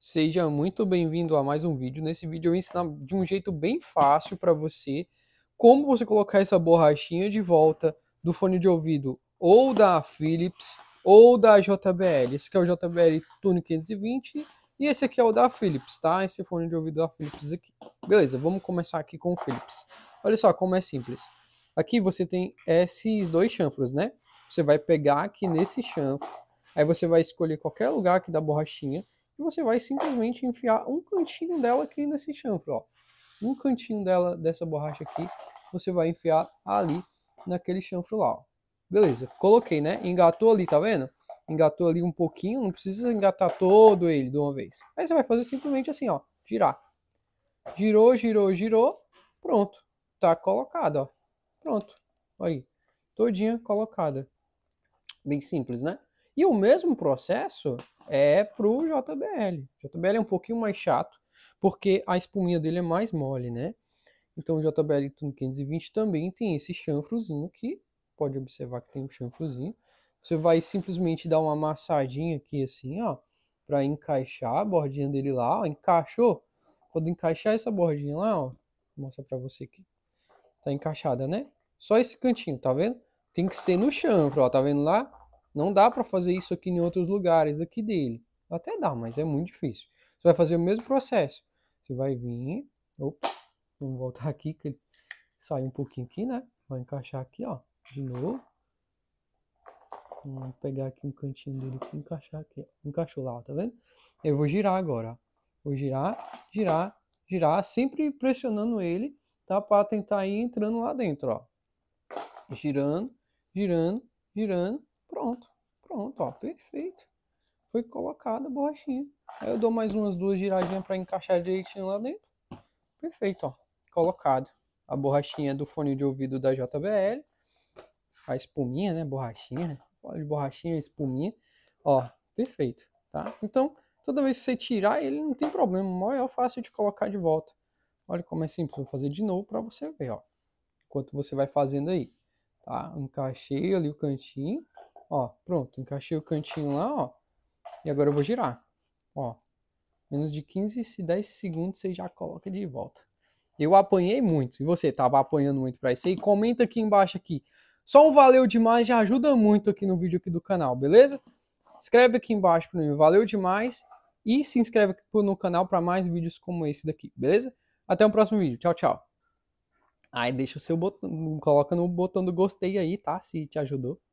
Seja muito bem-vindo a mais um vídeo. Nesse vídeo eu vou ensinar de um jeito bem fácil para você como você colocar essa borrachinha de volta do fone de ouvido ou da Philips ou da JBL. Esse aqui é o JBL Tune 520 e esse aqui é o da Philips, tá? Esse fone de ouvido da Philips aqui. Beleza, vamos começar aqui com o Philips. Olha só como é simples. Aqui você tem esses dois chanfros, né? Você vai pegar aqui nesse chanfro, aí você vai escolher qualquer lugar aqui da borrachinha e você vai simplesmente enfiar um cantinho dela aqui nesse chanfro, ó. Um cantinho dela, dessa borracha aqui, você vai enfiar ali naquele chanfro lá, ó. Beleza, coloquei, né? Engatou ali, tá vendo? Engatou ali um pouquinho, não precisa engatar todo ele de uma vez. Aí você vai fazer simplesmente assim, ó, girar. Girou, girou, girou, pronto. Tá colocado, ó. Pronto. aí, todinha colocada. Bem simples, né? E o mesmo processo é pro JBL. O JBL é um pouquinho mais chato, porque a espuminha dele é mais mole, né? Então o JBL Tune 520 também tem esse chanfrozinho aqui. Pode observar que tem um chanfrozinho. Você vai simplesmente dar uma amassadinha aqui assim, ó, para encaixar a bordinha dele lá, ó, encaixou. Quando encaixar essa bordinha lá, ó, vou mostrar para você aqui. Tá encaixada, né? Só esse cantinho, tá vendo? Tem que ser no chanfro, ó, tá vendo lá? Não dá para fazer isso aqui em outros lugares daqui dele. Até dá, mas é muito difícil. Você vai fazer o mesmo processo. Você vai vir. Opa, vamos voltar aqui, que sai um pouquinho aqui, né? Vai encaixar aqui, ó. De novo. Vamos pegar aqui um cantinho dele encaixar aqui. Encaixou lá, ó, tá vendo? Eu vou girar agora. Vou girar, girar, girar, sempre pressionando ele, tá? Para tentar ir entrando lá dentro, ó. Girando, girando, girando, Pronto, pronto, ó, perfeito. Foi colocada a borrachinha. Aí eu dou mais umas duas giradinhas para encaixar direitinho lá dentro. Perfeito, ó. Colocado a borrachinha do fone de ouvido da JBL. A espuminha, né? Borrachinha. Olha, né? borrachinha, espuminha. Ó, perfeito, tá? Então, toda vez que você tirar ele, não tem problema. O maior é fácil de colocar de volta. Olha como é simples. Vou fazer de novo para você ver, ó. Enquanto você vai fazendo aí, tá? Encaixei ali o cantinho. Ó, pronto, encaixei o cantinho lá, ó. E agora eu vou girar. Ó, menos de 15, 10 segundos você já coloca de volta. Eu apanhei muito. E você tava apanhando muito para isso aí? Comenta aqui embaixo aqui. Só um valeu demais já ajuda muito aqui no vídeo aqui do canal, beleza? Escreve aqui embaixo para mim, valeu demais e se inscreve aqui no canal para mais vídeos como esse daqui, beleza? Até o próximo vídeo. Tchau, tchau. Aí deixa o seu botão, coloca no botão do gostei aí, tá? Se te ajudou.